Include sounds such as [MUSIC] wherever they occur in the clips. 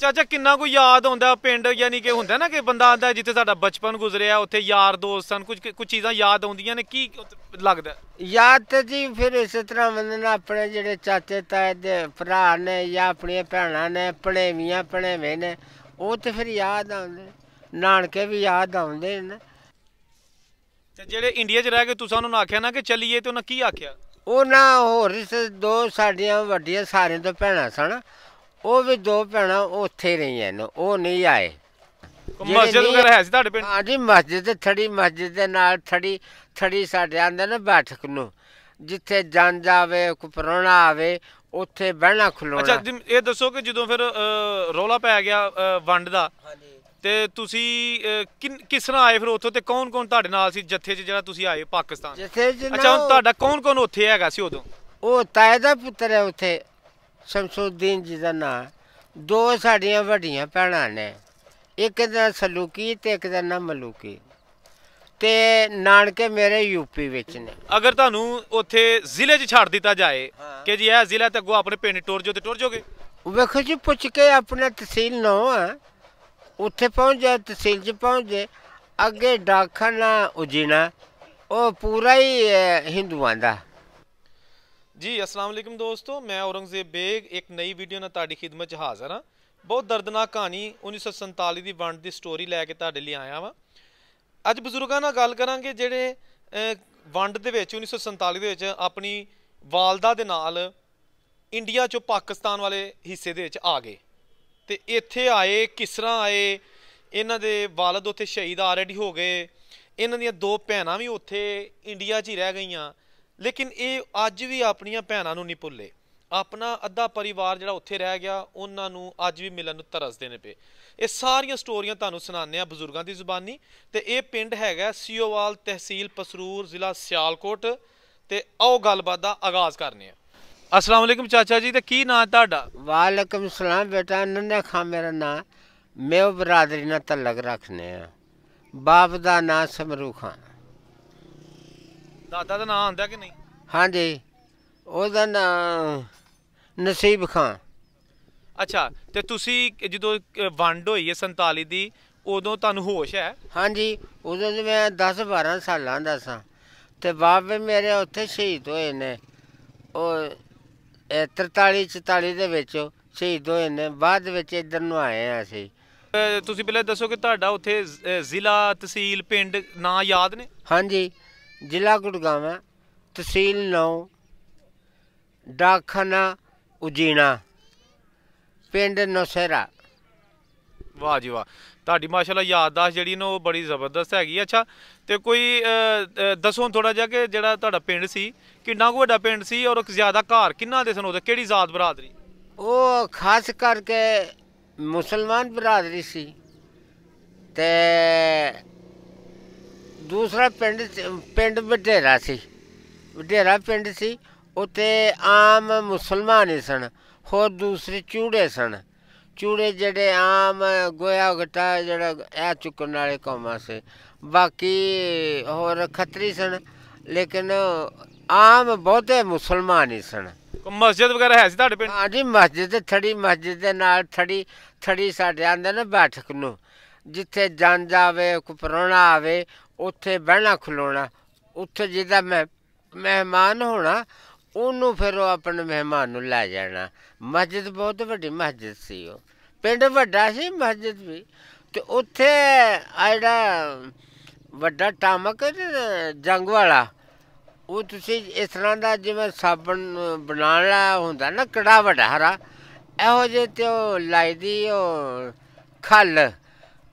ਚਾਚਾ ਕਿੰਨਾ ਕੋ ਯਾਦ ਹੁੰਦਾ ਪਿੰਡ ਯਾਨੀ ਕਿ ਹੁੰਦਾ ਨਾ ਕਿ ਬੰਦਾ ਆਂਦਾ ਜਿੱਥੇ ਸਾਡਾ ਬਚਪਨ ਗੁਜ਼ਰਿਆ ਉੱਥੇ ਯਾਰ ਦੋਸਤ ਸਨ ਕੁਝ ਕੁਝ ਚੀਜ਼ਾਂ ਯਾਦ ਆਉਂਦੀਆਂ ਨੇ ਕੀ ਲੱਗਦਾ ਯਾਦ ਤੇ ਜੀ ਫਿਰ ਇਸੇ ਤਰ੍ਹਾਂ ਬੰਦਨਾ ਆਪਣੇ ਜਿਹੜੇ ਚਾਚੇ ਤਾਏ ਦੇ ਭਰਾ ਨੇ ਜਾਂ ਆਪਣੇ ਭੈਣਾਂ ਨੇ ਭਣੇਵੀਆਂ ਭਣੇਵੇਂ ਨੇ ਉਹ ਤੇ ਫਿਰ ਯਾਦ ਆਉਂਦੇ ਨਾਨਕੇ ਵੀ ਯਾਦ ਆਉਂਦੇ ਨੇ ਤੇ ਜਿਹੜੇ ਇੰਡੀਆ 'ਚ ਰਹਿ ਕੇ ਤੁਸੀਂ ਉਹਨਾਂ ਨੂੰ ਆਖਿਆ ਨਾ ਕਿ ਚੱਲੀਏ ਤੇ ਉਹਨਾਂ ਕੀ ਆਖਿਆ ਉਹ ਨਾ ਹੋਰ ਦੋ ਸਾਡੀਆਂ ਵੱਡੀਆਂ ਸਾਰਿਆਂ ਤੋਂ ਭੈਣਾਂ ਸਨ ਉਹ ਵੀ ਦੋ ਭੈਣਾਂ ਉੱਥੇ ਰਹੀਆਂ ਨੇ ਉਹ ਨਹੀਂ ਆਏ ਮਸਜਿਦ ਵਗੈਰਾ ਹੈ ਸੀ ਤੁਹਾਡੇ ਪਿੰਡ ਹਾਂਜੀ ਮਸਜਿਦ ਤੇ ਥੜੀ ਮਸਜਿਦ ਦੇ ਨਾਲ ਥੜੀ ਥੜੀ ਸਾਡੇ ਆਂਦੇ ਨੇ ਬੈਠਕ ਨੂੰ ਜਿੱਥੇ ਜਨ ਜਾਵੇ ਕੋ ਪਰੋਣਾ ਆਵੇ ਉੱਥੇ ਬਹਿਣਾ ਖਲੋਣਾ ਅੱਛਾ ਇਹ ਦੱਸੋ ਕਿ ਜਦੋਂ ਫਿਰ ਰੋਲਾ ਪੈ ਗਿਆ ਵੰਡ ਦਾ ਤੇ ਤੁਸੀਂ ਕਿਸ ਤਰ੍ਹਾਂ ਆਏ ਫਿਰ ਉੱਥੋਂ ਤੇ ਕੌਣ ਕੌਣ ਤੁਹਾਡੇ ਨਾਲ ਸੀ ਜੱਥੇ 'ਚ ਜਿਹੜਾ ਤੁਸੀਂ ਆਏ ਪਾਕਿਸਤਾਨ ਜਿੱਥੇ ਅੱਛਾ ਤੁਹਾਡਾ ਕੌਣ ਕੌਣ ਉੱਥੇ ਹੈਗਾ ਸੀ ਉਦੋਂ ਉਹ ਤਾਇਦਾ ਦਾ ਪੁੱਤਰ ਹੈ ਉੱਥੇ ਸ਼ਮਸੂਦੀਨ ਜੀ ਦਾ ਨਾਂ ਦੋ ਸਾਡੀਆਂ ਵੱਡੀਆਂ ਭੈਣਾਂ ਨੇ ਇੱਕ ਦਾ ਸਲੂਕੀ ਤੇ ਇੱਕ ਦਾ ਨਾਮ ਮਲੂਕੀ ਤੇ ਨਾਨਕੇ ਮੇਰੇ ਯੂਪੀ ਵਿੱਚ ਨੇ ਅਗਰ ਤੁਹਾਨੂੰ ਉੱਥੇ ਜ਼ਿਲ੍ਹੇ 'ਚ ਛੱਡ ਦਿੱਤਾ ਜਾਏ ਕਿ ਜੀ ਇਹ ਜ਼ਿਲ੍ਹਾ ਤੇ ਗੋ ਆਪਣੇ ਪਿੰਡ ਟੁਰ ਜਾਓ ਤੇ ਟੁਰ ਜਾਓਗੇ ਵੇਖੋ ਜੀ ਪੁੱਛ ਕੇ ਆਪਣਾ ਤਹਿਸੀਲ ਨਾ ਉੱਥੇ ਪਹੁੰਚ ਜਾ ਤਹਿਸੀਲ 'ਚ ਪਹੁੰਚ ਜੇ ਅੱਗੇ ਡਾਖਣਾ ਉਜੀਣਾ ਉਹ ਪੂਰਾ ਹੀ ਹਿੰਦੂਆਂ ਦਾ ਜੀ ਅਸਲਾਮ ਅਲੈਕਮ ਦੋਸਤੋ ਮੈਂ ਔਰੰਗਜ਼ੇਬ ਬੇਗ ਇੱਕ ਨਈ ਵੀਡੀਓ ਨਾਲ ਤੁਹਾਡੀ ਖidmat 'ਚ ਹਾਜ਼ਰ ਹਾਂ ਬਹੁਤ ਦਰਦਨਾਕ ਕਹਾਣੀ 1947 ਦੀ ਵੰਡ ਦੀ ਸਟੋਰੀ ਲੈ ਕੇ ਤੁਹਾਡੇ ਲਈ ਆਇਆ ਵਾਂ ਅੱਜ ਬਜ਼ੁਰਗਾਂ ਨਾਲ ਗੱਲ ਕਰਾਂਗੇ ਜਿਹੜੇ ਵੰਡ ਦੇ ਵਿੱਚ 1947 ਦੇ ਵਿੱਚ ਆਪਣੀ ਵਾਲਦਾ ਦੇ ਨਾਲ ਇੰਡੀਆ 'ਚੋਂ ਪਾਕਿਸਤਾਨ ਵਾਲੇ ਹਿੱਸੇ ਦੇ ਵਿੱਚ ਆ ਗਏ ਤੇ ਇੱਥੇ ਆਏ ਕਿਸ ਤਰ੍ਹਾਂ ਆਏ ਇਹਨਾਂ ਦੇ ਵਾਲਦ ਉੱਥੇ ਸ਼ਹੀਦ ਆਲਰੇਡੀ ਹੋ ਗਏ ਇਹਨਾਂ ਦੀਆਂ ਦੋ ਭੈਣਾਂ ਵੀ ਉੱਥੇ ਇੰਡੀਆ 'ਚ ਹੀ ਰਹਿ ਗਈਆਂ ਲੇਕਿਨ ਇਹ ਅੱਜ ਵੀ ਆਪਣੀਆਂ ਭੈਣਾਂ ਨੂੰ ਨਹੀਂ ਭੁੱਲੇ ਆਪਣਾ ਅੱਧਾ ਪਰਿਵਾਰ ਜਿਹੜਾ ਉੱਥੇ ਰਹਿ ਗਿਆ ਉਹਨਾਂ ਨੂੰ ਅੱਜ ਵੀ ਮਿਲਣ ਨੂੰ ਤਰਸਦੇ ਨੇ ਪਏ ਇਹ ਸਾਰੀਆਂ ਸਟੋਰੀਆਂ ਤੁਹਾਨੂੰ ਸੁਣਾਉਂਦੇ ਆ ਬਜ਼ੁਰਗਾਂ ਦੀ ਜ਼ੁਬਾਨੀ ਤੇ ਇਹ ਪਿੰਡ ਹੈਗਾ ਸੀਓਵਾਲ ਤਹਿਸੀਲ ਪਸਰੂਰ ਜ਼ਿਲ੍ਹਾ ਸਿਆਲਕੋਟ ਤੇ ਆਓ ਗੱਲਬਾਤ ਦਾ ਆਗਾਜ਼ ਕਰਨੇ ਆ ਅਸਲਾਮ ਅਲੈਕਮ ਚਾਚਾ ਜੀ ਤੇ ਕੀ ਨਾਂ ਤੁਹਾਡਾ ਵਾਲੇਕਮ ਸਲਾਮ ਬੇਟਾ ਨੰਨਾ ਖਾਂ ਮੇਰਾ ਨਾਂ ਮੈਂ ਉਹ ਬਰਾਦਰੀ ਨਾਲ ਤਲਕ ਰੱਖਨੇ ਆ ਬਾਪ ਦਾ ਨਾਂ ਸਮਰੂ ਖਾਨ ਦਾਦਾ ਦਾ ਨਾਮ ਆਂਦਾ ਕਿ ਨਹੀਂ ਹਾਂਜੀ ਉਹਦਾ ਨਾਮ ਨਸੀਬ ਖਾਨ ਅੱਛਾ ਤੇ ਤੁਸੀਂ ਜਦੋਂ ਵੰਡ ਹੋਈ ਹੈ 47 ਦੀ ਉਦੋਂ ਤੁਹਾਨੂੰ ਹੋਸ਼ ਹੈ ਹਾਂਜੀ ਉਦੋਂ ਮੈਂ 10 12 ਸਾਲਾਂ ਦਾ ਸਾਂ ਤੇ ਬਾਬੇ ਮੇਰੇ ਉੱਥੇ ਸ਼ਹੀਦ ਹੋਏ ਨੇ ਉਹ 43 44 ਦੇ ਵਿੱਚ ਸ਼ਹੀਦ ਹੋਏ ਨੇ ਬਾਅਦ ਵਿੱਚ ਇੱਧਰ ਨੂੰ ਆਏ ਆ ਅਸੀਂ ਤੁਸੀਂ ਪਹਿਲੇ ਦੱਸੋ ਕਿ ਤੁਹਾਡਾ ਉੱਥੇ ਜ਼ਿਲ੍ਹਾ ਤਹਿਸੀਲ ਪਿੰਡ ਨਾਂ ਯਾਦ ਨੇ ਹਾਂਜੀ ਜ਼ਿਲ੍ਹਾ ਗੁੜਗਾਵਾਂ ਤਹਿਸੀਲ 9 ਡਾਕਖਾਨਾ ਉਜੀਣਾ ਪਿੰਡ ਨੋਸੇਰਾ ਵਾਹ ਜੀ ਵਾਹ ਤੁਹਾਡੀ ਮਾਸ਼ਾਅੱਲਾ ਯਾਦਦਾਸ਼ ਜਿਹੜੀ ਨੋ ਬੜੀ ਜ਼ਬਰਦਸਤ ਹੈਗੀ ਅੱਛਾ ਤੇ ਕੋਈ ਦੱਸੋ ਥੋੜਾ ਜਿਹਾ ਕਿ ਜਿਹੜਾ ਤੁਹਾਡਾ ਪਿੰਡ ਸੀ ਕਿੰਨਾ ਕੁ ਵੱਡਾ ਪਿੰਡ ਸੀ ਔਰ ਜ਼ਿਆਦਾ ਘਰ ਕਿੰਨਾ ਦੇ ਸਨ ਉਹਦੇ ਕਿਹੜੀ ਜ਼ਾਤ ਬਰਾਦਰੀ ਉਹ ਖਾਸ ਕਰਕੇ ਮੁਸਲਮਾਨ ਬਰਾਦਰੀ ਸੀ ਤੇ ਦੂਸਰਾ ਪਿੰਡ ਪਿੰਡ ਵਡੇਰਾ ਸੀ ਵਡੇਰਾ ਪਿੰਡ ਸੀ ਉੱਥੇ ਆਮ ਮੁਸਲਮਾਨ ਹੀ ਸਨ ਹੋਰ ਦੂਸਰੇ ਚੂੜੇ ਸਨ ਚੂੜੇ ਜਿਹੜੇ ਆਮ ਗੋਇਆ ਘਟਾ ਜਿਹੜਾ ਇਹ ਚੁੱਕਣ ਵਾਲੇ ਕੌਮਾਂ ਸੀ ਬਾਕੀ ਹੋਰ ਖੱਤਰੀ ਸਨ ਲੇਕਿਨ ਆਮ ਬਹੁਤੇ ਮੁਸਲਮਾਨ ਹੀ ਸਨ ਮਸਜਿਦ ਵਗੈਰਾ ਹੈ ਸੀ ਤੁਹਾਡੇ ਪਿੰਡ ਹਾਂਜੀ ਮਸਜਿਦ ਤੇ ਥੜੀ ਮਸਜਿਦ ਦੇ ਨਾਲ ਥੜੀ ਥੜੀ ਸਾਡੇ ਆਂਦੇ ਨੇ ਬੈਠਕ ਨੂੰ ਜਿੱਥੇ ਜਨ ਜਾਵੇ ਕੋ ਪਰੋਣਾ ਆਵੇ ਉੱਥੇ ਬਹਿਣਾ ਖਲੋਣਾ ਉੱਥੇ ਜਿਹਦਾ ਮੈਂ ਮਹਿਮਾਨ ਹੋਣਾ ਉਹਨੂੰ ਫਿਰ ਉਹ ਆਪਣੇ ਮਹਿਮਾਨ ਨੂੰ ਲੈ ਜਾਣਾ ਮਸਜਿਦ ਬਹੁਤ ਵੱਡੀ ਮਸਜਿਦ ਸੀ ਉਹ ਪਿੰਡ ਵੱਡਾ ਸੀ ਮਸਜਿਦ ਵੀ ਤੇ ਉੱਥੇ ਆ ਜਿਹੜਾ ਵੱਡਾ ਟਾਮਕ ਜੰਗ ਵਾਲਾ ਉਹ ਤੁਸੀਂ ਇਸ ਤਰ੍ਹਾਂ ਦਾ ਜਿਵੇਂ ਸਾਬਣ ਲਾ ਹੁੰਦਾ ਨਾ ਕੜਾ ਵੱਡਾ ਹਰਾ ਇਹੋ ਜੇ ਤੇ ਉਹ ਲਾਈਦੀ ਉਹ ਖਲ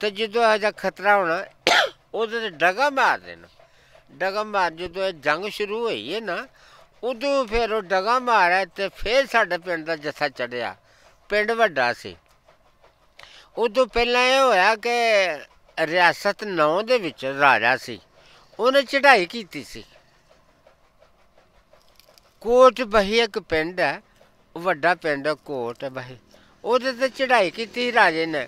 ਤੇ ਜਦੋਂ ਇਹਦਾ ਖਤਰਾ ਹੋਣਾ ਉਹਦੇ ਤੇ ਡਗਾ ਮਾਰ ਦੇਣ ਡਗਾ ਮਾਰ ਜਦੋਂ ਇਹ ਜੰਗ ਸ਼ੁਰੂ ਹੋਈ ਹੈ ਨਾ ਉਦੋਂ ਫਿਰ ਉਹ ਡਗਾ ਮਾਰਿਆ ਤੇ ਫਿਰ ਸਾਡੇ ਪਿੰਡ ਦਾ ਜੱਥਾ ਚੜਿਆ ਪਿੰਡ ਵੱਡਾ ਸੀ ਉਦੋਂ ਪਹਿਲਾਂ ਇਹ ਹੋਇਆ ਕਿ ਰਿਆਸਤ ਨੌ ਦੇ ਵਿੱਚ ਰਾਜਾ ਸੀ ਉਹਨੇ ਚੜ੍ਹਾਈ ਕੀਤੀ ਸੀ ਕੋਟ ਬਹੀ ਇੱਕ ਪਿੰਡ ਹੈ ਵੱਡਾ ਪਿੰਡ ਕੋਟ ਬਹੀ ਉਹਦੇ ਤੇ ਚੜ੍ਹਾਈ ਕੀਤੀ ਰਾਜੇ ਨੇ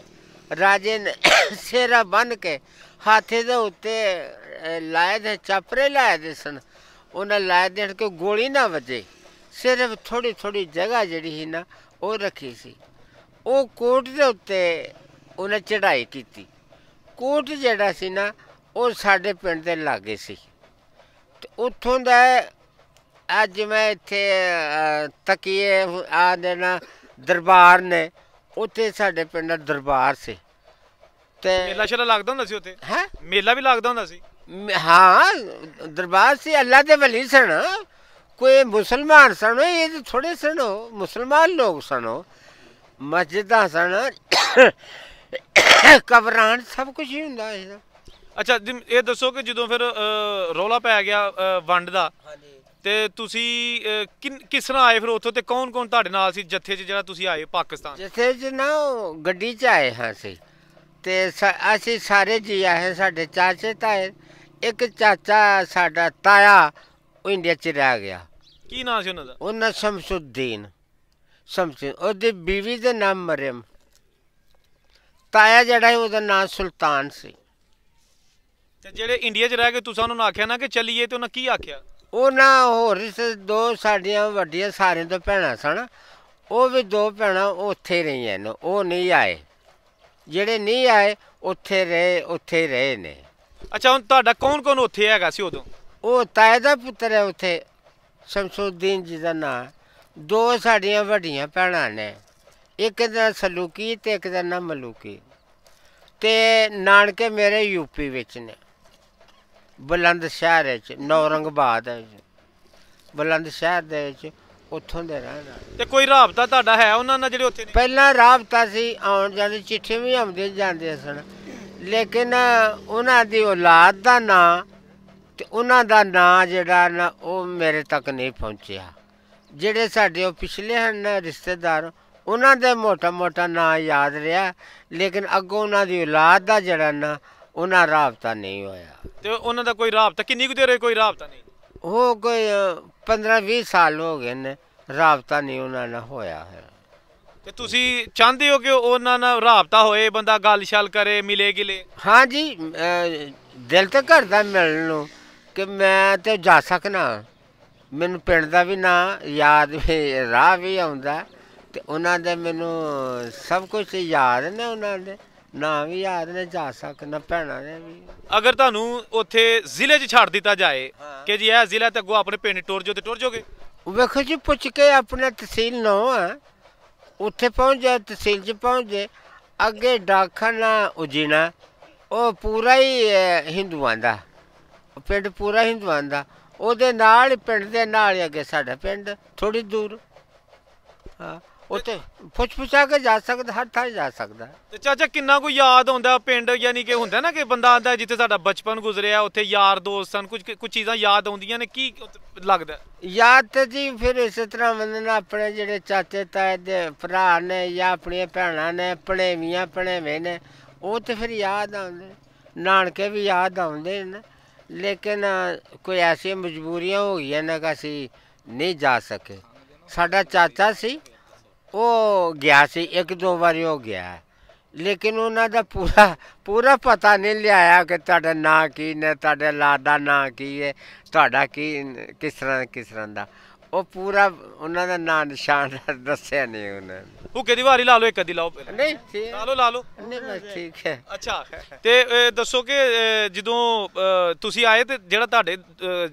ਰਾਜੇ ਨੇ ਸੇਰਾ ਬੰਨ ਕੇ ਹਾਥੇ ਦੇ ਉੱਤੇ ਲਾਇਦ ਦੇ ਚਾਪਰੇ ਲਾਇਦ ਸਨ ਉਹਨਾਂ ਲਾਇਦ ਦੇਣ ਕੋ ਗੋਲੀ ਨਾ ਵਜੇ ਸਿਰਫ ਥੋੜੀ ਥੋੜੀ ਜਗ੍ਹਾ ਜਿਹੜੀ ਸੀ ਨਾ ਉਹ ਰੱਖੀ ਸੀ ਉਹ ਕੋਟ ਦੇ ਉੱਤੇ ਉਹਨੇ ਚੜਾਈ ਕੀਤੀ ਕੋਟ ਜਿਹੜਾ ਸੀ ਨਾ ਉਹ ਸਾਡੇ ਪਿੰਡ ਦੇ ਲਾਗੇ ਸੀ ਤੇ ਉੱਥੋਂ ਦਾ ਅੱਜ ਮੈਂ ਇੱਥੇ ਤਕੀਏ ਆ ਦੇਣਾ ਦਰਬਾਰ ਨੇ ਉੱਥੇ ਸਾਡੇ ਪਿੰਡ ਦਾ ਦਰਬਾਰ ਸੀ ਤੇ ਮੇਲਾ ਸ਼ਰਾ ਲੱਗਦਾ ਹੁੰਦਾ ਸੀ ਉੱਥੇ ਹੈ ਮੇਲਾ ਵੀ ਲੱਗਦਾ ਹੁੰਦਾ ਸੀ ਹਾਂ ਦਰਬਾਰ ਸੀ ਅੱਲਾ ਦੇ ਵਲੀ ਸਣ ਕੋਈ ਮੁਸਲਮਾਨ ਸਣ ਇਹ ਥੋੜੇ ਸਣ ਮੁਸਲਮਾਨ ਲੋਕ ਸਣ ਮਸਜਿਦਾਂ ਸਣ ਕਬਰਾਂ ਸਭ ਕੁਝ ਹੀ ਹੁੰਦਾ ਹੈ ਅੱਛਾ ਇਹ ਦੱਸੋ ਕਿ ਜਦੋਂ ਫਿਰ ਰੋਲਾ ਪੈ ਗਿਆ ਵੰਡ ਦਾ ਤੇ ਤੁਸੀਂ ਕਿਸ ਤਰ੍ਹਾਂ ਆਏ ਫਿਰ ਉੱਥੋਂ ਤੇ ਕੌਣ ਕੌਣ ਤੁਹਾਡੇ ਨਾਲ ਸੀ ਜੱਥੇ 'ਚ ਜਿਹੜਾ ਤੁਸੀਂ ਆਏ ਪਾਕਿਸਤਾਨ ਜੱਥੇ 'ਚ ਨਾ ਗੱਡੀ 'ਚ ਆਏ ਹਾਂ ਸੀ ਤੇ ਅਸੀਂ ਸਾਰੇ ਜੀ ਆਏ ਸਾਡੇ ਚਾਚੇ ਤਾਏ ਇੱਕ ਚਾਚਾ ਸਾਡਾ ਤਾਇਆ ਉਹ ਇੰਡੀਆ ਚ ਰਹਿ ਗਿਆ ਕੀ ਨਾਮ ਸੀ ਉਹਨਾਂ ਦਾ ਉਹਨਾਂ ਸ਼ਮਸੁਦੀਨ ਸ਼ਮਸੁਦੀਨ ਉਹਦੀ ਬੀਵੀ ਦਾ ਨਾਮ ਮਰੀਮ ਤਾਇਆ ਜਿਹੜਾ ਹੈ ਉਹਦਾ ਨਾਮ ਸੁਲਤਾਨ ਸੀ ਤੇ ਜਿਹੜੇ ਇੰਡੀਆ 'ਚ ਰਹਿ ਕੇ ਤੁਸੀਂ ਉਹਨਾਂ ਨੂੰ ਆਖਿਆ ਨਾ ਕਿ ਚੱਲੀਏ ਤੇ ਉਹਨਾਂ ਕੀ ਆਖਿਆ ਉਹ ਨਾ ਹੋਰ ਦੋ ਸਾਡੀਆਂ ਵੱਡੀਆਂ ਸਾਰਿਆਂ ਤੋਂ ਭੈਣਾਂ ਸਨ ਉਹ ਵੀ ਦੋ ਭੈਣਾਂ ਉੱਥੇ ਰਹੀਆਂ ਨੇ ਉਹ ਨਹੀਂ ਆਏ ਜਿਹੜੇ ਨਹੀਂ ਆਏ ਉੱਥੇ ਰਹੇ ਉੱਥੇ ਰਹੇ ਨੇ ਅੱਛਾ ਹੁਣ ਤੁਹਾਡਾ ਕੌਣ ਕੌਣ ਉੱਥੇ ਹੈਗਾ ਸੀ ਉਦੋਂ ਉਹ ਤਾਏ ਦਾ ਪੁੱਤਰ ਹੈ ਉੱਥੇ ਸ਼ਮਸੂਦੀਨ ਜੀ ਦਾ ਨਾਂ ਦੋ ਸਾਡੀਆਂ ਵੱਡੀਆਂ ਭੈਣਾਂ ਨੇ ਇੱਕ ਦਾ ਸਲੂਕੀ ਤੇ ਇੱਕ ਦਾ ਨਾਮ ਮਲੂਕੀ ਤੇ ਨਾਨਕੇ ਮੇਰੇ ਯੂਪੀ ਵਿੱਚ ਨੇ ਬੁਲੰਦ ਸ਼ਹਿਰ ਵਿੱਚ ਨੌਰੰਗਬਾਦ ਵਿੱਚ ਬੁਲੰਦ ਸ਼ਹਿਰ ਦੇ ਵਿੱਚ ਉੱਥੋਂ ਦੇ ਰਹਿਣਾ ਤੇ ਕੋਈ ਰਾਬਤਾ ਤੁਹਾਡਾ ਹੈ ਉਹਨਾਂ ਨਾਲ ਜਿਹੜੇ ਉੱਥੇ ਨੇ ਪਹਿਲਾਂ ਰਾਬਤਾ ਸੀ ਆਉਣ ਜਾਂਦੇ ਚਿੱਠੀ ਵੀ ਆਉਂਦੇ ਜਾਂਦੇ ਸਨ ਲੇਕਿਨ ਉਹਨਾਂ ਦੀ ਔਲਾਦ ਦਾ ਨਾਂ ਤੇ ਉਹਨਾਂ ਦਾ ਨਾਂ ਜਿਹੜਾ ਨਾ ਉਹ ਮੇਰੇ ਤੱਕ ਨਹੀਂ ਪਹੁੰਚਿਆ ਜਿਹੜੇ ਸਾਡੇ ਉਹ ਪਿਛਲੇ ਹਨ ਰਿਸ਼ਤੇਦਾਰ ਉਹਨਾਂ ਦੇ ਮੋਟਾ ਮੋਟਾ ਨਾਂ ਯਾਦ ਰਿਹਾ ਲੇਕਿਨ ਅੱਗੋਂ ਉਹਨਾਂ ਦੀ ਔਲਾਦ ਦਾ ਜਿਹੜਾ ਨਾ ਉਹਨਾਂ ਰਾਬਤਾ ਨਹੀਂ ਹੋਇਆ ਤੇ ਉਹਨਾਂ ਦਾ ਕੋਈ ਰਾਬਤਾ ਕਿੰਨੀ ਕੁ ਦੇਰ ਕੋਈ ਰਾਬਤਾ ਨਹੀਂ ਉਹ ਕੋਈ 15-20 ਸਾਲ ਹੋ ਗਏ ਨੇ ਰਾਬਤਾ ਨਹੀਂ ਉਹਨਾਂ ਨਾਲ ਹੋਇਆ ਹੈ ਤੇ ਤੁਸੀਂ ਚਾਹੁੰਦੇ ਹੋ ਕਿ ਉਹਨਾਂ ਨਾਲ ਰਾਬਤਾ ਹੋਏ ਬੰਦਾ ਗੱਲ-ਛਲ ਕਰੇ ਮਿਲੇ ਗਿਲੇ ਹਾਂ ਜੀ ਦਿਲ ਤੇ ਕਰਦਾ ਮਿਲਣ ਨੂੰ ਕਿ ਮੈਂ ਤੇ ਜਾ ਸਕਣਾ ਮੈਨੂੰ ਪਿੰਡ ਦਾ ਵੀ ਨਾਂ ਯਾਦ ਵੀ ਰਾਹ ਵੀ ਆਉਂਦਾ ਤੇ ਉਹਨਾਂ ਦੇ ਮੈਨੂੰ ਸਭ ਕੁਝ ਯਾਦ ਨੇ ਉਹਨਾਂ ਦੇ ਨਾ ਵੀ ਯਾਦ ਨੇ ਜਾ ਸਕਣਾ ਭੈਣਾ ਨੇ ਵੀ ਅਗਰ ਤੁਹਾਨੂੰ ਉੱਥੇ ਜ਼ਿਲ੍ਹੇ 'ਚ ਛੱਡ ਦਿੱਤਾ ਜਾਏ ਕਿ ਜੀ ਇਹ ਜ਼ਿਲ੍ਹਾ ਤੇ ਗੋ ਆਪਣੇ ਪਿੰਡ ਟੁਰ ਜੋ ਤੇ ਟੁਰ ਜਾਓਗੇ ਵੇਖੋ ਜੀ ਪੁੱਛ ਕੇ ਆਪਣਾ ਤਹਿਸੀਲ ਨੋ ਹੈ ਉੱਥੇ ਪਹੁੰਚ ਜਾ ਤਹਿਸੀਲ 'ਚ ਪਹੁੰਚ ਜੇ ਅੱਗੇ ਡਾਖਣਾ ਉਜੀਣਾ ਉਹ ਪੂਰਾ ਹੀ ਹਿੰਦੂਆਂ ਦਾ ਪਿੰਡ ਪੂਰਾ ਹਿੰਦੂਆਂ ਦਾ ਉਹਦੇ ਨਾਲ ਪਿੰਡ ਦੇ ਨਾਲ ਹੀ ਅੱਗੇ ਸਾਡਾ ਪਿੰਡ ਥੋੜੀ ਦੂਰ ਹਾਂ ਉੱਥੇ ਫੁੱਚਫੁਚਾ ਕੇ ਜਾ ਸਕਦਾ ਹਰ ਥਾਂ ਜਾ ਸਕਦਾ ਤੇ ਚਾਚਾ ਕਿੰਨਾ ਕੋ ਯਾਦ ਹੁੰਦਾ ਪਿੰਡ ਯਾਨੀ ਕਿ ਹੁੰਦਾ ਨਾ ਕਿ ਬੰਦਾ ਆਂਦਾ ਜਿੱਥੇ ਸਾਡਾ ਬਚਪਨ ਗੁਜ਼ਰਿਆ ਉੱਥੇ ਯਾਰ ਦੋਸਤ ਸਨ ਕੁਝ ਕੁਝ ਚੀਜ਼ਾਂ ਯਾਦ ਆਉਂਦੀਆਂ ਨੇ ਕੀ ਲੱਗਦਾ ਯਾਦ ਤੇ ਜੀ ਫਿਰ ਇਸੇ ਤਰ੍ਹਾਂ ਮੰਨਣਾ ਆਪਣੇ ਜਿਹੜੇ ਚਾਚੇ ਤਾਏ ਦੇ ਭਰਾ ਨੇ ਜਾਂ ਆਪਣੀਆਂ ਭੈਣਾਂ ਨੇ ਪਣੇਵੀਆਂ ਪਣੇਵੇਂ ਨੇ ਉਹ ਤੇ ਫਿਰ ਯਾਦ ਆਉਂਦੇ ਨਾਨਕੇ ਵੀ ਯਾਦ ਆਉਂਦੇ ਨੇ ਲੇਕਿਨ ਕੋਈ ਐਸੀ ਮਜਬੂਰੀਆਂ ਹੋ ਗਈਆਂ ਨਾ ਕਿ ਅਸੀਂ ਨਹੀਂ ਜਾ ਸਕੇ ਸਾਡਾ ਚਾਚਾ ਸੀ ਉਹ ਗਿਆ ਸੀ ਇੱਕ ਦੋ ਵਾਰੀ ਹੋ ਗਿਆ ਲੇਕਿਨ ਉਹਨਾਂ ਦਾ ਪੂਰਾ ਪੂਰਾ ਪਤਾ ਨਹੀਂ ਲਿਆਇਆ ਕਿ ਤੁਹਾਡਾ ਨਾਂ ਕੀ ਨੇ ਤੁਹਾਡੇ ਲਾਦਾ ਨਾਂ ਕੀ ਹੈ ਤੁਹਾਡਾ ਕੀ ਕਿਸ ਤਰ੍ਹਾਂ ਕਿਸ ਤਰ੍ਹਾਂ ਦਾ ਉਹ ਪੂਰਾ ਉਹਨਾਂ ਦਾ ਨਾਂ ਨਿਸ਼ਾਨ [LAUGHS] ਦੱਸਿਆ ਨਹੀਂ ਉਹਨਾਂ ਨੇ ਉਹ ਕਿਹਦੀ ਵਾਰੀ ਲਾ ਲਓ ਇੱਕ ਅੱਧੀ ਲਾਓ ਨਹੀਂ ਠੀਕ ਲਾ ਲਓ ਲਾ ਲਓ ਨਹੀਂ ਬਸ ਠੀਕ ਹੈ ਅੱਛਾ ਤੇ ਦੱਸੋ ਕਿ ਜਦੋਂ ਤੁਸੀਂ ਆਏ ਤੇ ਜਿਹੜਾ ਤੁਹਾਡੇ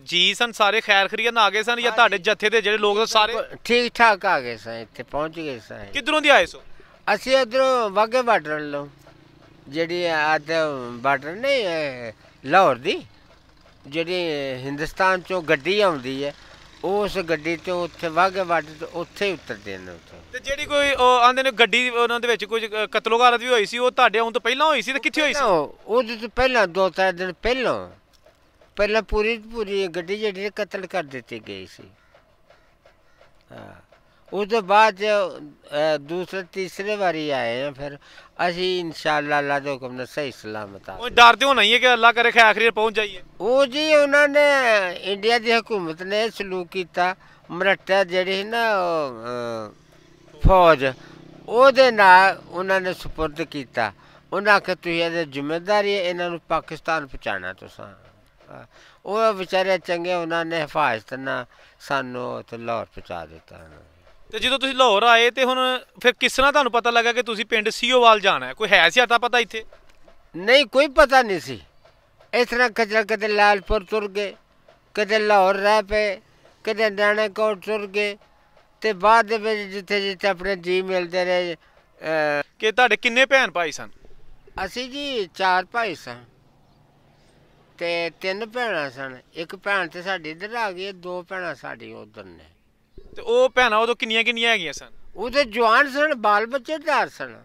ਜੀ ਸਨ ਸਾਰੇ ਖੈਰ ਖਰੀਆ ਨਾ ਆ ਗਏ ਸਨ ਜਾਂ ਤੁਹਾਡੇ ਜੱਥੇ ਦੇ ਜਿਹੜੇ ਲੋਕ ਸਾਰੇ ਠੀਕ ਠਾਕ ਆ ਗਏ ਸਾਂ ਇੱਥੇ ਪਹੁੰਚ ਗਏ ਸਾਂ ਕਿਧਰੋਂ ਦੀ ਆਏ ਸੋ ਅਸੀਂ ਇਧਰੋਂ ਵਾਗੇ ਬਾਰਡਰ ਲੋ ਜਿਹੜੀ ਅੱਜ ਬਾਰਡਰ ਨਹੀਂ ਲਾਹੌਰ ਦੀ ਜਿਹੜੀ ਹਿੰਦੁਸਤਾਨ ਚੋਂ ਗੱਡੀ ਆਉਂਦੀ ਹੈ ਉਸ ਗੱਡੀ ਤੋਂ ਉੱਥੇ ਵਾਗੇ ਵੱਡ ਤੋਂ ਉੱਥੇ ਉਤਰਦੇ ਨੇ ਉੱਥੇ ਤੇ ਜਿਹੜੀ ਕੋਈ ਉਹ ਆਂਦੇ ਨੇ ਗੱਡੀ ਉਹਨਾਂ ਦੇ ਵਿੱਚ ਕੁਝ ਕਤਲੋਗਾਰਤ ਵੀ ਹੋਈ ਸੀ ਉਹ ਤੁਹਾਡੇ ਆਉਣ ਤੋਂ ਪਹਿਲਾਂ ਹੋਈ ਸੀ ਤੇ ਕਿੱਥੇ ਹੋਈ ਸੀ ਉਹਦੇ ਤੋਂ ਪਹਿਲਾਂ ਦੋ ਤਿੰਨ ਦਿਨ ਪਹਿਲਾਂ ਪਹਿਲਾਂ ਪੂਰੀ ਪੂਰੀ ਗੱਡੀ ਜਿਹੜੀ ਕਤਲ ਕਰ ਦਿੱਤੀ ਗਈ ਸੀ ਹਾਂ ਉਸ ਤੋਂ ਬਾਅਦ ਦੂਸਰੇ ਤੀਸਰੇ ਵਾਰੀ ਆਏ ਆ ਫਿਰ ਅਸੀਂ ਇਨਸ਼ਾਅੱਲਾ ਅੱਲਾ ਦੇ ਹੁਕਮ ਨਾਲ ਸਹੀ ਸਲਾਮਤ ਆ ਉਹ ਡਰਦੇ ਹੋ ਨਹੀਂ ਹੈ ਕਿ ਅੱਲਾ ਕਰੇ ਕਿ ਆਖਰੀ ਪਹੁੰਚ ਜਾਈਏ ਉਹ ਜੀ ਉਹਨਾਂ ਨੇ ਇੰਡੀਆ ਦੀ ਹਕੂਮਤ ਨੇ ਸਲੂਕ ਕੀਤਾ ਮਰੱਟਾ ਜਿਹੜੀ ਨਾ ਫੌਜ ਉਹਦੇ ਨਾਲ ਉਹਨਾਂ ਨੇ ਸਪੁਰਦ ਕੀਤਾ ਉਹਨਾਂ ਕਿ ਤੁਸੀਂ ਇਹਦੇ ਜ਼ਿੰਮੇਵਾਰੀ ਇਹਨਾਂ ਨੂੰ ਪਾਕਿਸਤਾਨ ਪਹੁੰਚਾਣਾ ਤੁਸੀਂ ਉਹ ਵਿਚਾਰੇ ਚੰਗੇ ਉਹਨਾਂ ਨੇ ਹਿਫਾਜ਼ਤ ਨਾਲ ਸਾਨੂੰ ਤੇ ਲਾਹੌਰ ਪਹੁੰਚਾ ਦਿੱਤਾ ਤੇ ਜਦੋਂ ਤੁਸੀਂ ਲਾਹੌਰ ਆਏ ਤੇ ਹੁਣ ਫਿਰ ਕਿਸ ਤਰ੍ਹਾਂ ਤੁਹਾਨੂੰ ਪਤਾ ਲੱਗਾ ਕਿ ਤੁਸੀਂ ਪਿੰਡ ਸੀਓਵਾਲ ਜਾਣਾ ਹੈ ਕੋਈ ਹੈ ਸੀ ਹਤਾ ਪਤਾ ਇੱਥੇ ਨਹੀਂ ਕੋਈ ਪਤਾ ਨਹੀਂ ਸੀ ਇਸ ਤਰ੍ਹਾਂ ਕਚਰਾ ਕਦੇ ਲਾਲਪੁਰ ਤੁਰ ਗਏ ਕਦੇ ਲਾਹੌਰ ਰਹਿ ਪਏ ਕਦੇ ਨਾਣਾ ਕੋਟ ਤੁਰ ਗਏ ਤੇ ਬਾਅਦ ਦੇ ਵਿੱਚ ਜਿੱਥੇ ਜਿੱਥੇ ਆਪਣੇ ਜੀ ਮਿਲਦੇ ਰਹੇ ਕਿ ਤੁਹਾਡੇ ਕਿੰਨੇ ਭੈਣ ਭਾਈ ਸਨ ਅਸੀਂ ਜੀ ਚਾਰ ਭਾਈ ਸਨ ਤੇ ਤਿੰਨ ਭੈਣਾਂ ਸਨ ਇੱਕ ਭੈਣ ਤੇ ਸਾਡੀ ਇੱਧਰ ਆ ਗਈ ਦੋ ਭੈਣਾਂ ਸਾਡੀ ਉਧਰ ਨੇ ਤੇ ਉਹ ਭੈਣਾ ਉਦੋਂ ਕਿੰਨੀਆਂ ਕਿੰਨੀਆਂ ਹੈਗੀਆਂ ਸਨ ਉਹਦੇ ਜਵਾਨ ਸਨ ਬਾਲ ਬੱਚੇ ਧਾਰ ਸਨ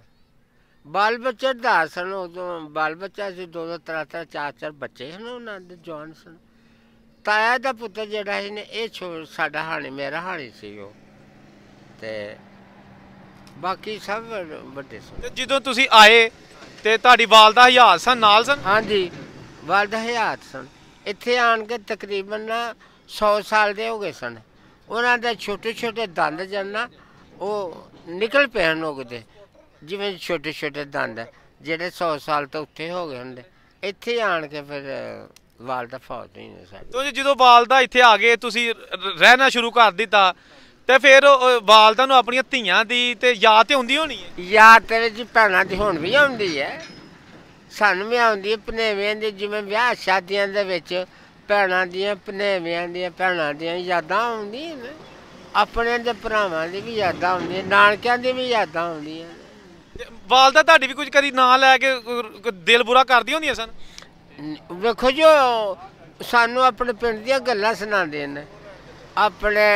ਬਾਲ ਬੱਚੇ ਧਾਰ ਸਨ ਉਦੋਂ ਬਾਲ ਬੱਚਾ ਸੀ ਦੋ ਦੋ ਤਰ੍ਹਾਂ ਤਰ੍ਹਾਂ ਚਾਰ ਚਾਰ ਬੱਚੇ ਹਨ ਉਹਨਾਂ ਦੇ ਜਵਾਨ ਸਨ ਤਾਇਆ ਦਾ ਪੁੱਤ ਜਿਹੜਾ ਸੀ ਨੇ ਇਹ ਸਾਡਾ ਹਾਣੀ ਮੇਰਾ ਹਾਣੀ ਸੀ ਉਹ ਤੇ ਬਾਕੀ ਸਭ ਵੱਡੇ ਸਨ ਤੇ ਜਦੋਂ ਤੁਸੀਂ ਆਏ ਤੇ ਤੁਹਾਡੀ ਵਾਲਦਾ ਹਯਾਤ ਸਨ ਨਾਲ ਸਨ ਹਾਂਜੀ ਵਾਲਦਾ ਹਯਾਤ ਸਨ ਇੱਥੇ ਆਣ ਕੇ ਤਕਰੀਬਨ 100 ਸਾਲ ਦੇ ਹੋ ਗਏ ਸਨ ਉਹਨਾਂ ਦੇ ਛੋਟੇ ਛੋਟੇ ਦੰਦ ਜੰਨਾ ਉਹ ਨਿਕਲ ਪੈਣ ਹੋ ਗਏ ਜਿਵੇਂ ਛੋਟੇ ਛੋਟੇ ਦੰਦ ਜਿਹੜੇ 100 ਸਾਲ ਤੋਂ ਉੱਤੇ ਹੋ ਗਏ ਹੁੰਦੇ ਇੱਥੇ ਆਣ ਕੇ ਫਿਰ ਵਾਲ ਦਾ ਫੌਤ ਨਹੀਂ ਸਾਰੇ ਤੋਂ ਤੁਸੀਂ ਜਦੋਂ ਵਾਲ ਦਾ ਇੱਥੇ ਆ ਗਏ ਤੁਸੀਂ ਰਹਿਣਾ ਸ਼ੁਰੂ ਕਰ ਦਿੱਤਾ ਤੇ ਫਿਰ ਵਾਲਦਾ ਨੂੰ ਆਪਣੀਆਂ ਧੀਆਂ ਦੀ ਤੇ ਯਾਦ ਤੇ ਹੁੰਦੀ ਹੋਣੀ ਹੈ ਯਾਦ ਤੇ ਜੀ ਭੈਣਾਂ ਦੀ ਹੁਣ ਵੀ ਆਉਂਦੀ ਹੈ ਸਾਨੂੰ ਵੀ ਆਉਂਦੀ ਹੈ ਪਨੇਵੇਂ ਦੇ ਜਿਵੇਂ ਵਿਆਹ ਸ਼ਾਦੀਆਂ ਦੇ ਵਿੱਚ ਭੈਣਾਂ ਦੀਆਂ ਪਨੇਵਿਆਂ ਦੀਆਂ ਭੈਣਾਂ ਦੀਆਂ ਯਾਦਾਂ ਆਉਂਦੀਆਂ ਨੇ ਆਪਣੇ ਦੇ ਭਰਾਵਾਂ ਦੀ ਵੀ ਯਾਦਾਂ ਆਉਂਦੀਆਂ ਨਾਨਕਿਆਂ ਦੀ ਵੀ ਯਾਦਾਂ ਆਉਂਦੀਆਂ ਵਾਲਦਾ ਤੁਹਾਡੀ ਵੀ ਕੁਝ ਕਦੀ ਨਾਂ ਲੈ ਕੇ ਦਿਲ ਬੁਰਾ ਕਰਦੀ ਹੁੰਦੀਆਂ ਸਨ ਵੇਖੋ ਜੋ ਸਾਨੂੰ ਆਪਣੇ ਪਿੰਡ ਦੀਆਂ ਗੱਲਾਂ ਸੁਣਾਉਂਦੇ ਨੇ ਆਪਣੇ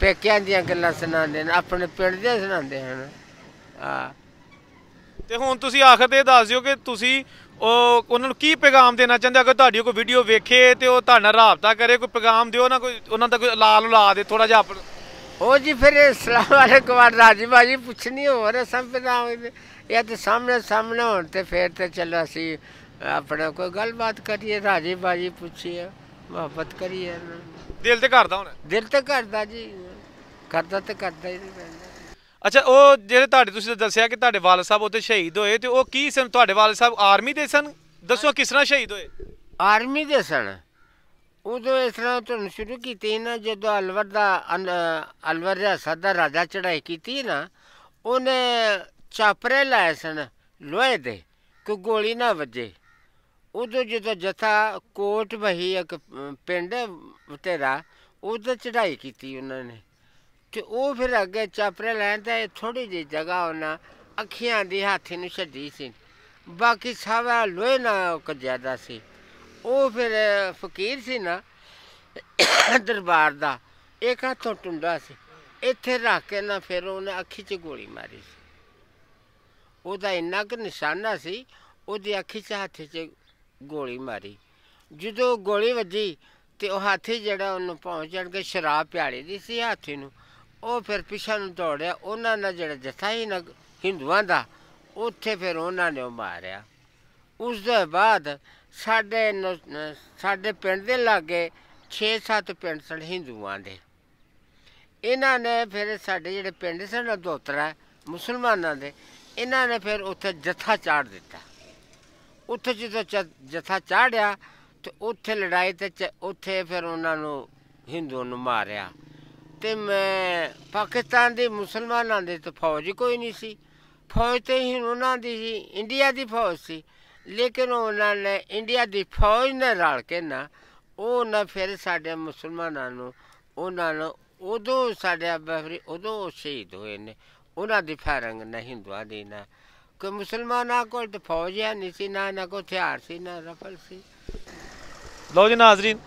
ਪੇਕਿਆਂ ਦੀਆਂ ਗੱਲਾਂ ਸੁਣਾਉਂਦੇ ਨੇ ਆਪਣੇ ਪਿੰਡ ਦੀਆਂ ਸੁਣਾਉਂਦੇ ਹਨ ਆ ਤੇ ਹੁਣ ਤੁਸੀਂ ਆਖਰ ਤੇ ਦੱਸ ਦਿਓ ਕਿ ਤੁਸੀਂ ਉਹ ਉਹਨਾਂ ਨੂੰ ਕੀ ਪੈਗਾਮ ਦੇਣਾ ਚਾਹੁੰਦੇ ਅਗਰ ਤੁਹਾਡੀ ਕੋਈ ਵੀਡੀਓ ਵੇਖੇ ਤੇ ਉਹ ਨਾਲ ਰਾਬਤਾ ਕਰੇ ਕੋਈ ਪੈਗਾਮ ਦਿਓ ਨਾ ਕੋਈ ਉਹਨਾਂ ਦਾ ਕੋਈ ਲਾਲ ਲਾ ਦੇ ਥੋੜਾ ਜਿਹਾ ਹੋ ਜੀ ਫਿਰ ਅਸਲਾਮ ਵਾਲੇਕੁਮ ਰਾਜੀ ਬਾਜੀ ਪੁੱਛਣੀ ਹੋਰ ਸੰਪਦਾ ਇਹ ਤੇ ਸਾਹਮਣੇ ਸਾਹਮਣੇ ਹੋਣ ਤੇ ਫਿਰ ਤੇ ਚਲੋ ਅਸੀਂ ਆਪਣਾ ਕੋਈ ਗੱਲਬਾਤ ਕਰੀਏ ਰਾਜੀ ਬਾਜੀ ਪੁੱਛੀਏ ਮੁਹੱਬਤ ਕਰੀਏ ਦਿਲ ਤੇ ਕਰਦਾ ਹੁਣ ਦਿਲ ਤੇ ਕਰਦਾ ਜੀ ਕਰਦਾ ਤੇ ਕਰਦਾ ਹੀ ਰਹਿੰਦਾ ਅੱਛਾ ਉਹ ਜਿਹੜੇ ਤੁਹਾਡੇ ਤੁਸੀਂ ਦੱਸਿਆ ਕਿ ਤੁਹਾਡੇ ਵਾਲਦ ਸਾਹਿਬ ਉੱਥੇ ਸ਼ਹੀਦ ਹੋਏ ਤੇ ਉਹ ਕੀ ਸਨ ਤੁਹਾਡੇ ਵਾਲਦ ਸਾਹਿਬ ਆਰਮੀ ਦੇ ਸਨ ਦੱਸੋ ਕਿਸ ਤਰ੍ਹਾਂ ਸ਼ਹੀਦ ਹੋਏ ਆਰਮੀ ਦੇ ਸਨ ਉਦੋਂ ਇਸ ਤਰ੍ਹਾਂ ਤੁਹਾਨੂੰ ਸ਼ੁਰੂ ਕੀਤੀ ਨਾ ਜਦੋਂ ਅਲਵਰ ਦਾ ਅਲਵਰ ਦਾ ਸਾਦਾ ਰਾਜਾ ਚੜਾਈ ਕੀਤੀ ਨਾ ਉਹਨੇ ਚਾਪਰੇ ਲਾਏ ਸਨ ਲੋਹੇ ਦੇ ਕਿ ਗੋਲੀ ਨਾ ਵੱਜੇ ਉਦੋਂ ਜਦੋਂ ਜਥਾ ਕੋਟ ਵਹੀ ਇੱਕ ਪਿੰਡ ਤੇਰਾ ਉਦੋਂ ਚੜਾਈ ਕੀਤੀ ਉਹਨਾਂ ਨੇ ਤੇ ਉਹ ਫਿਰ ਅੱਗੇ ਚਾਪਰੇ ਲੈਂਦਾ ਇਹ ਥੋੜੀ ਜਿਹੀ ਜਗ੍ਹਾ ਹੋਣਾ ਅੱਖੀਆਂ ਦੀ ਹਾਥੀ ਨੂੰ ਛੱਡੀ ਸੀ ਬਾਕੀ ਸਾਰਾ ਲੋਹੇ ਨਾਲ ਜ਼ਿਆਦਾ ਸੀ ਉਹ ਫਿਰ ਫਕੀਰ ਸੀ ਨਾ ਦਰਬਾਰ ਦਾ ਇੱਕ ਹੱਥੋਂ ਟੁੰਡਾ ਸੀ ਇੱਥੇ ਰੱਖ ਕੇ ਨਾ ਫਿਰ ਉਹਨੇ ਅੱਖੀ 'ਚ ਗੋਲੀ ਮਾਰੀ ਸੀ ਉਹਦਾ ਇੰਨਾ ਕਿ ਨਿਸ਼ਾਨਾ ਸੀ ਉਹਦੀ ਅੱਖੀ 'ਚ ਹੱਥ 'ਚ ਗੋਲੀ ਮਾਰੀ ਜਦੋਂ ਗੋਲੀ ਵੱਜੀ ਤੇ ਉਹ ਹਾਥੀ ਜਿਹੜਾ ਉਹਨੂੰ ਪਹੁੰਚਣ ਕੇ ਸ਼ਰਾਬ ਪਿਆਲੀ ਦੀ ਸੀ ਹਾਥੀ ਨੂੰ ਉਹ ਫਿਰ ਪਿਛਾ ਨੂੰ ਦੌੜਿਆ ਉਹਨਾਂ ਨਾਲ ਜਿਹੜਾ ਜਥਾ ਹੀ ਨਾ ਹਿੰਦੂਆਂ ਦਾ ਉੱਥੇ ਫਿਰ ਉਹਨਾਂ ਨੇ ਮਾਰਿਆ ਉਸ ਦੇ ਬਾਅਦ ਸਾਡੇ ਸਾਡੇ ਪਿੰਡ ਦੇ ਲਾਗੇ 6-7 ਪਿੰਡ ਸਨ ਹਿੰਦੂਆਂ ਦੇ ਇਹਨਾਂ ਨੇ ਫਿਰ ਸਾਡੇ ਜਿਹੜੇ ਪਿੰਡ ਸਨ ਦੋਤਰਾ ਮੁਸਲਮਾਨਾਂ ਦੇ ਇਹਨਾਂ ਨੇ ਫਿਰ ਉੱਥੇ ਜਥਾ ਚਾੜ ਦਿੱਤਾ ਉੱਥੇ ਜਦੋਂ ਜਥਾ ਚਾੜਿਆ ਤੇ ਉੱਥੇ ਲੜਾਈ ਤੇ ਉੱਥੇ ਫਿਰ ਉਹਨਾਂ ਨੂੰ ਹਿੰਦੂਆਂ ਨੂੰ ਮਾਰਿਆ ਤੇ ਮੈਂ ਪਾਕਿਸਤਾਨ ਦੇ ਮੁਸਲਮਾਨਾਂ ਦੇ ਤਾਂ ਫੌਜ ਕੋਈ ਨਹੀਂ ਸੀ ਫੌਜ ਤੇ ਹੀ ਉਹਨਾਂ ਦੀ ਸੀ ਇੰਡੀਆ ਦੀ ਫੌਜ ਸੀ ਲੇਕਿਨ ਉਹਨਾਂ ਨੇ ਇੰਡੀਆ ਦੀ ਫੌਜ ਨਾਲ ਰਲ ਕੇ ਨਾ ਉਹ ਨਾ ਫਿਰ ਸਾਡੇ ਮੁਸਲਮਾਨਾਂ ਨੂੰ ਉਹਨਾਂ ਨੂੰ ਉਦੋਂ ਸਾਡੇ ਬਫਰੀ ਉਦੋਂ ਸ਼ਹੀਦ ਹੋਏ ਨੇ ਉਹਨਾਂ ਦੀ ਫਰੰਗ ਨਹੀਂ ਦਵਾ ਦੇਣਾ ਕਿ ਮੁਸਲਮਾਨਾਂ ਕੋਲ ਤਾਂ ਫੌਜ ਹੈ ਨਹੀਂ ਸੀ ਨਾ ਨਾ ਕੋ ਹਥਿਆਰ ਸੀ ਨਾ ਰਫਲ ਸੀ ਲੋ ਜੀ ਨਾਜ਼ਰੀਨ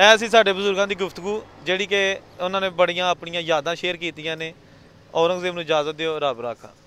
ਐ ਸੀ ਸਾਡੇ ਬਜ਼ੁਰਗਾਂ ਦੀ ਗੁਫ਼ਤਗੂ ਜਿਹੜੀ ਕਿ ਉਹਨਾਂ ਨੇ ਬੜੀਆਂ ਆਪਣੀਆਂ ਯਾਦਾਂ ਸ਼ੇਅਰ ਕੀਤੀਆਂ ਨੇ ਔਰੰਗਜ਼ੇਬ ਨੂੰ ਇਜਾਜ਼ਤ ਦਿਓ ਰੱਬ ਰਾਖਾ